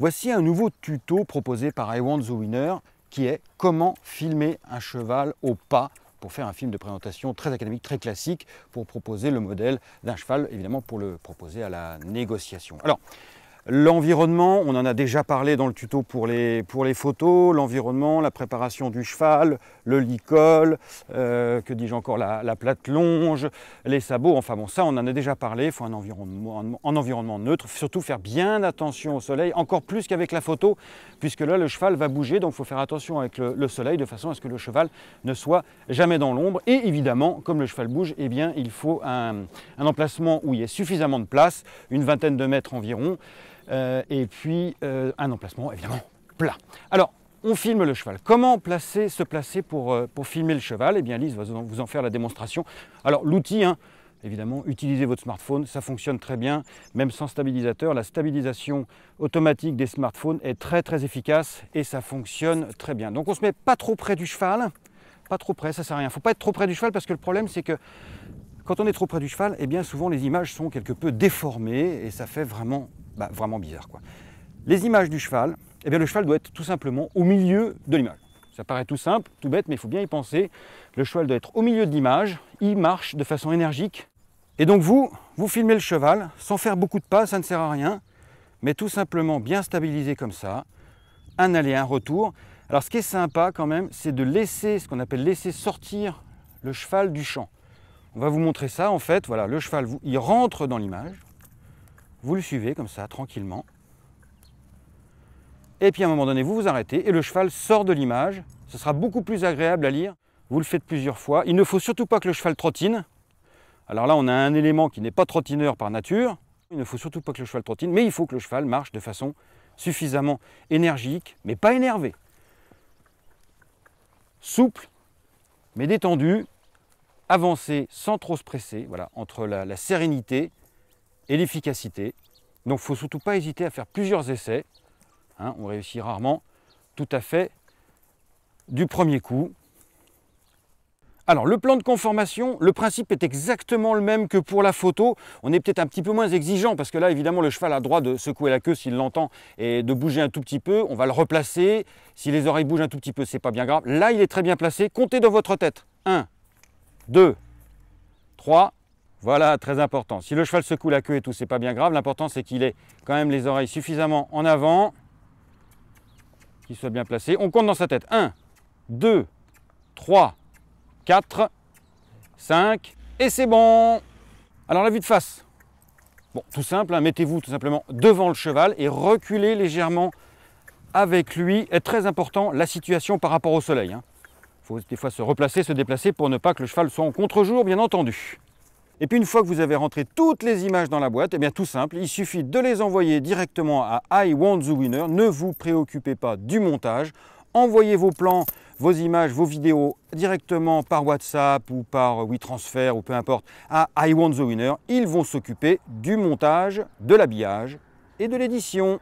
Voici un nouveau tuto proposé par I Want the Winner qui est comment filmer un cheval au pas pour faire un film de présentation très académique, très classique, pour proposer le modèle d'un cheval, évidemment pour le proposer à la négociation. Alors, L'environnement, on en a déjà parlé dans le tuto pour les, pour les photos, l'environnement, la préparation du cheval, le licol, euh, que dis-je encore, la, la, plate longe, les sabots, enfin bon ça on en a déjà parlé, il faut un environnement, environnement neutre, surtout faire bien attention au soleil, encore plus qu'avec la photo, puisque là le cheval va bouger, donc il faut faire attention avec le, soleil de façon à ce que le cheval ne soit jamais dans l'ombre. Et évidemment, comme le cheval bouge, eh bien, il faut un, un emplacement où il y ait suffisamment de place, une vingtaine de mètres environ. Euh, et puis euh, un emplacement évidemment plat. Alors, on filme le cheval. Comment placer, se placer pour, euh, pour filmer le cheval Eh bien, Lise va vous en faire la démonstration. Alors, l'outil, hein, évidemment, utilisez votre smartphone, ça fonctionne très bien, même sans stabilisateur. La stabilisation automatique des smartphones est très très efficace et ça fonctionne très bien. Donc, on se met pas trop près du cheval, pas trop près, ça sert à rien. Il ne Faut pas être trop près du cheval parce que le problème, c'est que quand on est trop près du cheval, eh bien, souvent les images sont quelque peu déformées et ça fait vraiment bah, vraiment bizarre. Quoi. Les images du cheval, eh bien, le cheval doit être tout simplement au milieu de l'image. Ça paraît tout simple, tout bête, mais il faut bien y penser. Le cheval doit être au milieu de l'image, il marche de façon énergique. Et donc vous, vous filmez le cheval, sans faire beaucoup de pas, ça ne sert à rien, mais tout simplement bien stabilisé comme ça, un aller, un retour. Alors ce qui est sympa quand même, c'est de laisser, ce qu'on appelle laisser sortir le cheval du champ. On va vous montrer ça en fait, voilà, le cheval, il rentre dans l'image, vous le suivez comme ça, tranquillement. Et puis à un moment donné, vous vous arrêtez et le cheval sort de l'image. Ce sera beaucoup plus agréable à lire. Vous le faites plusieurs fois. Il ne faut surtout pas que le cheval trottine. Alors là, on a un élément qui n'est pas trottineur par nature. Il ne faut surtout pas que le cheval trottine, mais il faut que le cheval marche de façon suffisamment énergique, mais pas énervé. Souple, mais détendu, avancé sans trop se presser, voilà, entre la, la sérénité et l'efficacité. Donc faut surtout pas hésiter à faire plusieurs essais. Hein. on réussit rarement tout à fait du premier coup. Alors le plan de conformation, le principe est exactement le même que pour la photo. On est peut-être un petit peu moins exigeant parce que là évidemment le cheval a droit de secouer la queue s'il l'entend et de bouger un tout petit peu. On va le replacer. Si les oreilles bougent un tout petit peu, c'est pas bien grave. Là il est très bien placé. Comptez dans votre tête. 1, 2, 3, voilà, très important. Si le cheval secoue la queue et tout, c'est pas bien grave. L'important, c'est qu'il ait quand même les oreilles suffisamment en avant, qu'il soit bien placé. On compte dans sa tête. 1, 2, 3, 4, 5, et c'est bon Alors la vue de face. Bon, tout simple, hein. mettez-vous tout simplement devant le cheval et reculez légèrement avec lui. Est très important la situation par rapport au soleil. Il hein. faut des fois se replacer, se déplacer pour ne pas que le cheval soit en contre-jour, bien entendu. Et puis une fois que vous avez rentré toutes les images dans la boîte, eh bien tout simple, il suffit de les envoyer directement à I Want the Winner. Ne vous préoccupez pas du montage. Envoyez vos plans, vos images, vos vidéos directement par WhatsApp ou par euh, WeTransfer ou peu importe à I Want the Winner. Ils vont s'occuper du montage, de l'habillage et de l'édition.